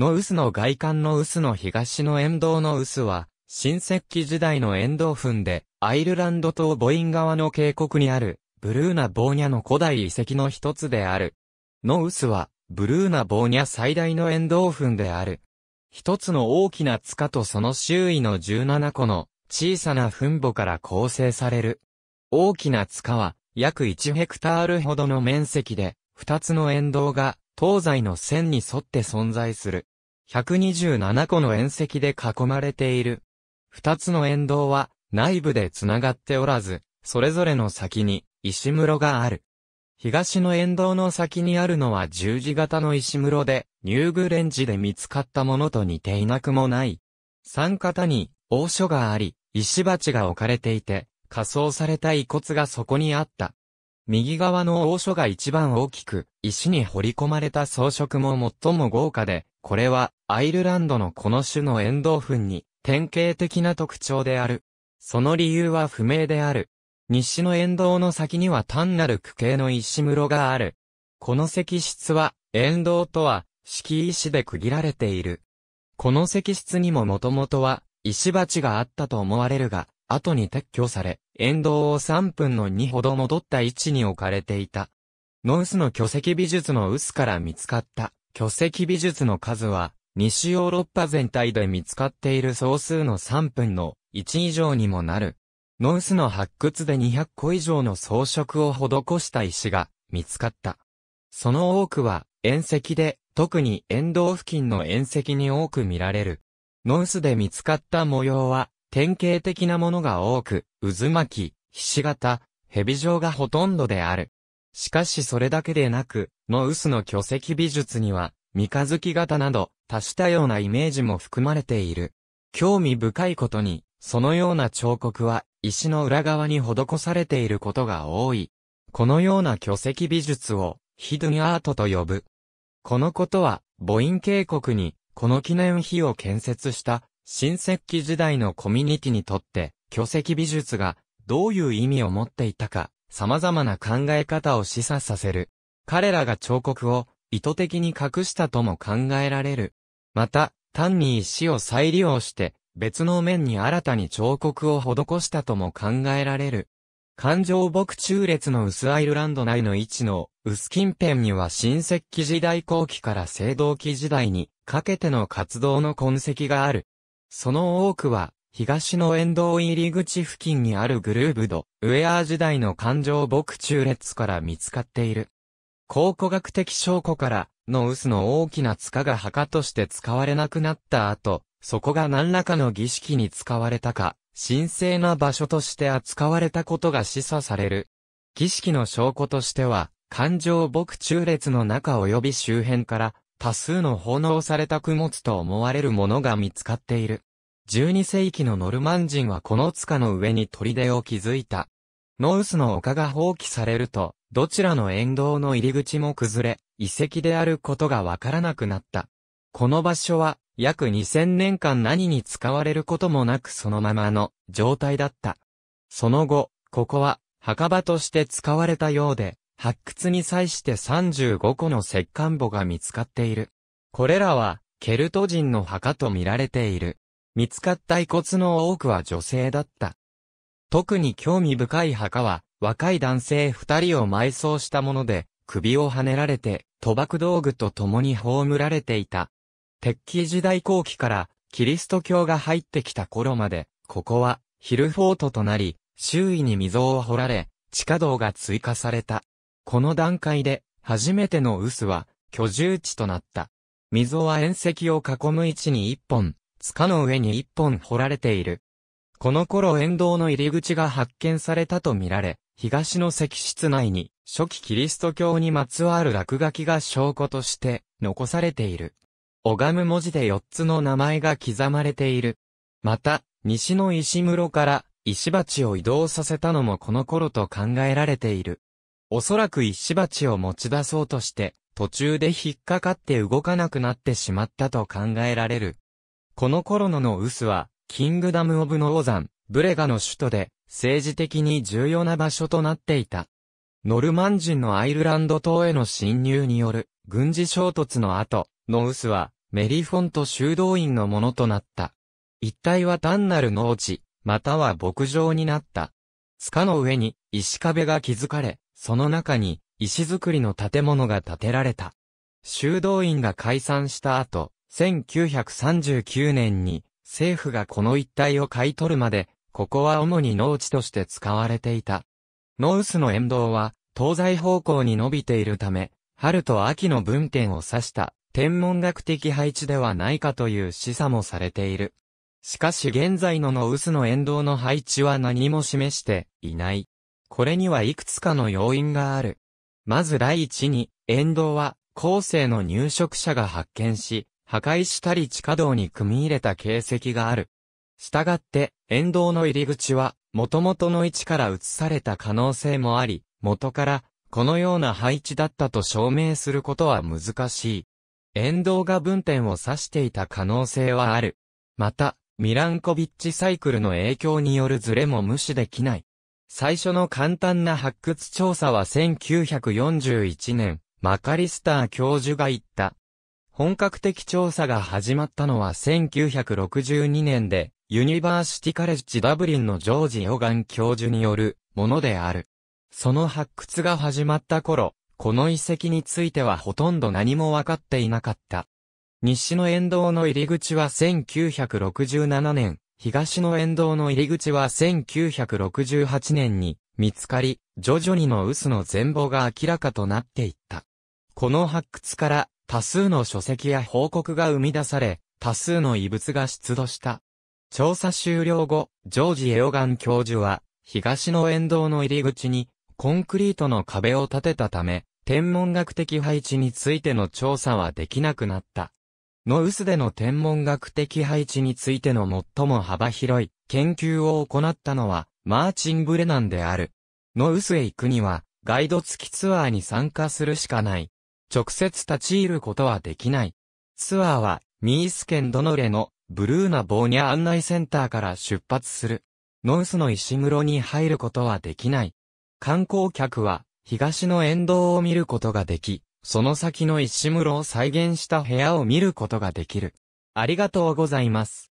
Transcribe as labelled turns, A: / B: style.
A: の臼の外観の臼の東の沿道の臼は、新石器時代の沿道墳で、アイルランド島ボイン側の渓谷にある、ブルーナ・ボーニャの古代遺跡の一つである。の臼は、ブルーナ・ボーニャ最大の沿道墳である。一つの大きな塚とその周囲の17個の小さな墳墓から構成される。大きな塚は約1ヘクタールほどの面積で、二つの沿道が東西の線に沿って存在する。127個の縁石で囲まれている。二つの沿道は内部で繋がっておらず、それぞれの先に石室がある。東の沿道の先にあるのは十字型の石室で、ニューグレンジで見つかったものと似ていなくもない。三方に、王書があり、石鉢が置かれていて、仮装された遺骨がそこにあった。右側の王書が一番大きく、石に彫り込まれた装飾も最も豪華で、これはアイルランドのこの種のエンドフンに典型的な特徴である。その理由は不明である。西の沿道の先には単なる区形の石室がある。この石室は、沿道とは、敷石で区切られている。この石室にももともとは、石鉢があったと思われるが、後に撤去され、沿道を3分の2ほど戻った位置に置かれていた。ノウスの巨石美術の臼から見つかった、巨石美術の数は、西ヨーロッパ全体で見つかっている総数の3分の1以上にもなる。ノウスの発掘で200個以上の装飾を施した石が見つかった。その多くは縁石で、特に沿道付近の縁石に多く見られる。ノウスで見つかった模様は典型的なものが多く、渦巻き、ひし形、蛇状がほとんどである。しかしそれだけでなく、ノウスの巨石美術には三日月型など、多種多様なイメージも含まれている。興味深いことに、そのような彫刻は、石の裏側に施されていることが多い。このような巨石美術を、ヒドゥンアートと呼ぶ。このことは、母音渓谷に、この記念碑を建設した、新石器時代のコミュニティにとって、巨石美術が、どういう意味を持っていたか、様々な考え方を示唆させる。彼らが彫刻を、意図的に隠したとも考えられる。また、単に石を再利用して、別の面に新たに彫刻を施したとも考えられる。環状牧中列の薄アイルランド内の位置の薄近辺には新石器時代後期から青銅器時代にかけての活動の痕跡がある。その多くは東の沿道入り口付近にあるグルーブド、ウェアー時代の環状牧中列から見つかっている。考古学的証拠から、の臼の大きな塚が墓として使われなくなった後、そこが何らかの儀式に使われたか、神聖な場所として扱われたことが示唆される。儀式の証拠としては、環状牧中列の中及び周辺から多数の奉納された供物と思われるものが見つかっている。12世紀のノルマン人はこの塚の上に砦を築いた。ノウスの丘が放棄されると、どちらの沿道の入り口も崩れ、遺跡であることがわからなくなった。この場所は、約2000年間何に使われることもなくそのままの状態だった。その後、ここは墓場として使われたようで、発掘に際して35個の石棺墓が見つかっている。これらは、ケルト人の墓と見られている。見つかった遺骨の多くは女性だった。特に興味深い墓は、若い男性二人を埋葬したもので、首をはねられて、賭博道具と共に葬られていた。鉄器時代後期から、キリスト教が入ってきた頃まで、ここは、ヒルフォートとなり、周囲に溝を掘られ、地下道が追加された。この段階で、初めてのウスは、居住地となった。溝は縁石を囲む位置に一本、塚の上に一本掘られている。この頃沿道の入り口が発見されたとみられ、東の石室内に初期キリスト教にまつわる落書きが証拠として残されている。拝む文字で4つの名前が刻まれている。また、西の石室から石鉢を移動させたのもこの頃と考えられている。おそらく石鉢を持ち出そうとして、途中で引っかかって動かなくなってしまったと考えられる。この頃のの臼は、キングダム・オブ・ノーザン、ブレガの首都で、政治的に重要な場所となっていた。ノルマン人のアイルランド島への侵入による軍事衝突の後、ノウスはメリフォント修道院のものとなった。一帯は単なる農地、または牧場になった。塚の上に石壁が築かれ、その中に石造りの建物が建てられた。修道院が解散した後、1939年に政府がこの一帯を買い取るまで、ここは主に農地として使われていた。ノウスの沿道は、東西方向に伸びているため、春と秋の分点を指した、天文学的配置ではないかという示唆もされている。しかし現在のノウスの沿道の配置は何も示していない。これにはいくつかの要因がある。まず第一に、沿道は後世の入植者が発見し、破壊したり地下道に組み入れた形跡がある。したがって、沿道の入り口は、元々の位置から移された可能性もあり、元から、このような配置だったと証明することは難しい。沿道が分点を指していた可能性はある。また、ミランコビッチサイクルの影響によるズレも無視できない。最初の簡単な発掘調査は1941年、マカリスター教授が言った本格的調査が始まったのは1962年で、ユニバーシティカレッジダブリンのジョージ・オガン教授によるものである。その発掘が始まった頃、この遺跡についてはほとんど何もわかっていなかった。西の沿道の入り口は1967年、東の沿道の入り口は1968年に見つかり、徐々にの薄の全貌が明らかとなっていった。この発掘から多数の書籍や報告が生み出され、多数の遺物が出土した。調査終了後、ジョージ・エオガン教授は、東の沿道の入り口に、コンクリートの壁を建てたため、天文学的配置についての調査はできなくなった。ノウスでの天文学的配置についての最も幅広い研究を行ったのは、マーチン・ブレナンである。ノウスへ行くには、ガイド付きツアーに参加するしかない。直接立ち入ることはできない。ツアーは、ミース県ドノレのブルーナボーニャ案内センターから出発する。ノースの石室に入ることはできない。観光客は東の沿道を見ることができ、その先の石室を再現した部屋を見ることができる。ありがとうございます。